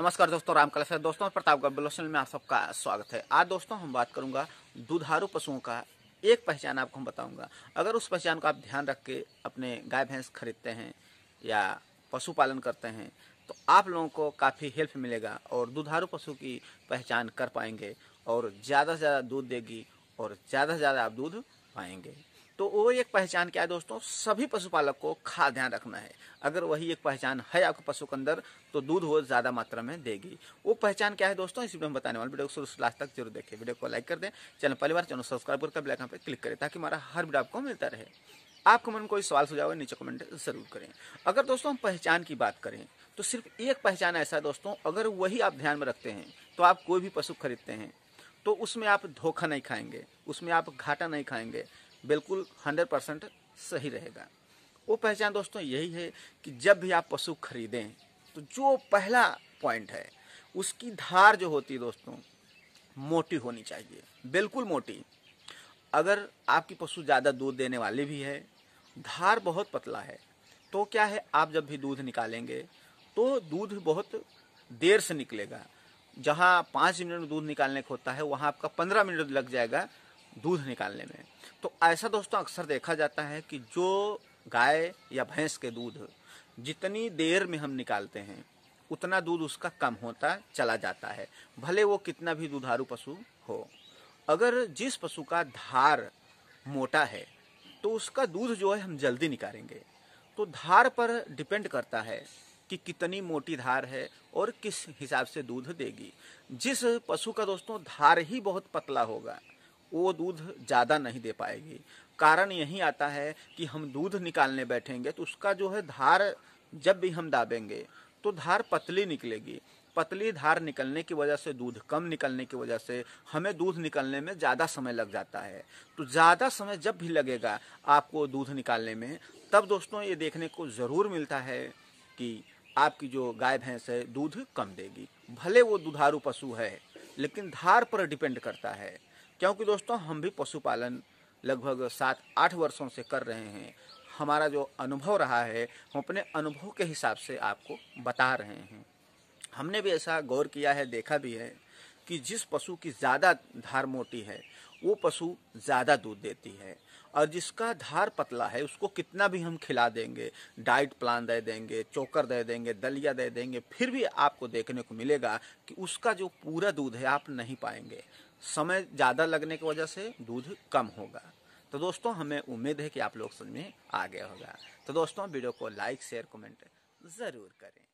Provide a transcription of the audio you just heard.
नमस्कार दोस्तों राम कलश है दोस्तों प्रतापगढ़ ब्लोशन में आप सबका स्वागत है आज दोस्तों हम बात करूंगा दुधारू पशुओं का एक पहचान आपको हम बताऊंगा अगर उस पहचान को आप ध्यान रख के अपने गाय भैंस खरीदते हैं या पशुपालन करते हैं तो आप लोगों को काफ़ी हेल्प मिलेगा और दुधारू पशु की पहचान कर पाएंगे और ज़्यादा से ज़्यादा दूध देगी और ज़्यादा से ज़्यादा आप दूध पाएंगे तो वो एक पहचान क्या है दोस्तों सभी पशुपालक को खास ध्यान रखना है अगर वही एक पहचान है आपके पशु के अंदर तो दूध वो ज़्यादा मात्रा में देगी वो पहचान क्या है दोस्तों इस वीडियो में बताने वाले वीडियो को शुरू लास्ट तक जरूर देखें वीडियो को लाइक कर दें चैनल पहली बार चैनल सब्सक्राइब करके ब्लैक पर क्लिक करें ताकि हमारा हर वीडियो आपको मिलता रहे आपको मन कोई सवाल सुझाव नीचे कमेंट जरूर करें अगर दोस्तों हम पहचान की बात करें तो सिर्फ एक पहचान ऐसा है दोस्तों अगर वही आप ध्यान में रखते हैं तो आप कोई भी पशु खरीदते हैं तो उसमें आप धोखा नहीं खाएंगे उसमें आप घाटा नहीं खाएंगे बिल्कुल हंड्रेड परसेंट सही रहेगा वो पहचान दोस्तों यही है कि जब भी आप पशु खरीदें तो जो पहला पॉइंट है उसकी धार जो होती है दोस्तों मोटी होनी चाहिए बिल्कुल मोटी अगर आपकी पशु ज़्यादा दूध देने वाली भी है धार बहुत पतला है तो क्या है आप जब भी दूध निकालेंगे तो दूध बहुत देर से निकलेगा जहाँ पाँच मिनट में दूध निकालने का होता है वहाँ आपका पंद्रह मिनट लग जाएगा दूध निकालने में तो ऐसा दोस्तों अक्सर देखा जाता है कि जो गाय या भैंस के दूध जितनी देर में हम निकालते हैं उतना दूध उसका कम होता चला जाता है भले वो कितना भी दुधारू पशु हो अगर जिस पशु का धार मोटा है तो उसका दूध जो है हम जल्दी निकालेंगे तो धार पर डिपेंड करता है कि कितनी मोटी धार है और किस हिसाब से दूध देगी जिस पशु का दोस्तों धार ही बहुत पतला होगा वो दूध ज़्यादा नहीं दे पाएगी कारण यही आता है कि हम दूध निकालने बैठेंगे तो उसका जो है धार जब भी हम दाबेंगे तो धार पतली निकलेगी पतली धार निकलने की वजह से दूध कम निकलने की वजह से हमें दूध निकलने में ज़्यादा समय लग जाता है तो ज़्यादा समय जब भी लगेगा आपको दूध निकालने में तब दोस्तों ये देखने को ज़रूर मिलता है कि आपकी जो गाय भैंस है दूध कम देगी भले वो दुधारू पशु है लेकिन धार पर डिपेंड करता है क्योंकि दोस्तों हम भी पशुपालन लगभग सात आठ वर्षों से कर रहे हैं हमारा जो अनुभव रहा है हम अपने अनुभव के हिसाब से आपको बता रहे हैं हमने भी ऐसा गौर किया है देखा भी है कि जिस पशु की ज़्यादा धार मोटी है वो पशु ज़्यादा दूध देती है और जिसका धार पतला है उसको कितना भी हम खिला देंगे डाइट प्लान दे देंगे चोकर दे देंगे दलिया दे देंगे फिर भी आपको देखने को मिलेगा कि उसका जो पूरा दूध है आप नहीं पाएंगे समय ज़्यादा लगने की वजह से दूध कम होगा तो दोस्तों हमें उम्मीद है कि आप लोग समझ में आ गया होगा तो दोस्तों वीडियो को लाइक शेयर कमेंट ज़रूर करें